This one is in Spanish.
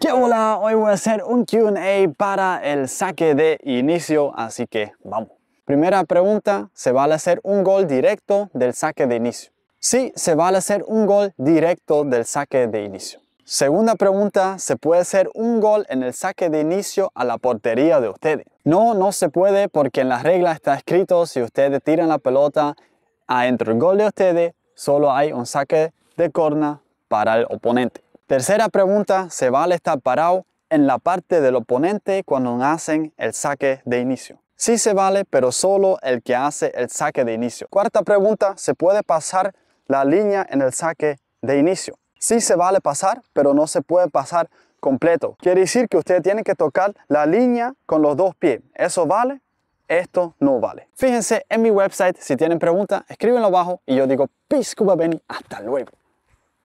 ¡Qué hola! Hoy voy a hacer un Q&A para el saque de inicio, así que vamos. Primera pregunta, ¿se vale hacer un gol directo del saque de inicio? Sí, se vale hacer un gol directo del saque de inicio. Segunda pregunta, ¿se puede hacer un gol en el saque de inicio a la portería de ustedes? No, no se puede porque en las reglas está escrito si ustedes tiran la pelota adentro del gol de ustedes, solo hay un saque de corna para el oponente. Tercera pregunta, se vale estar parado en la parte del oponente cuando hacen el saque de inicio. Sí se vale, pero solo el que hace el saque de inicio. Cuarta pregunta, ¿se puede pasar la línea en el saque de inicio? Sí se vale pasar, pero no se puede pasar completo. Quiere decir que usted tiene que tocar la línea con los dos pies. Eso vale, esto no vale. Fíjense en mi website, si tienen preguntas, escríbenlo abajo y yo digo, Peace Cuba Benny, hasta luego.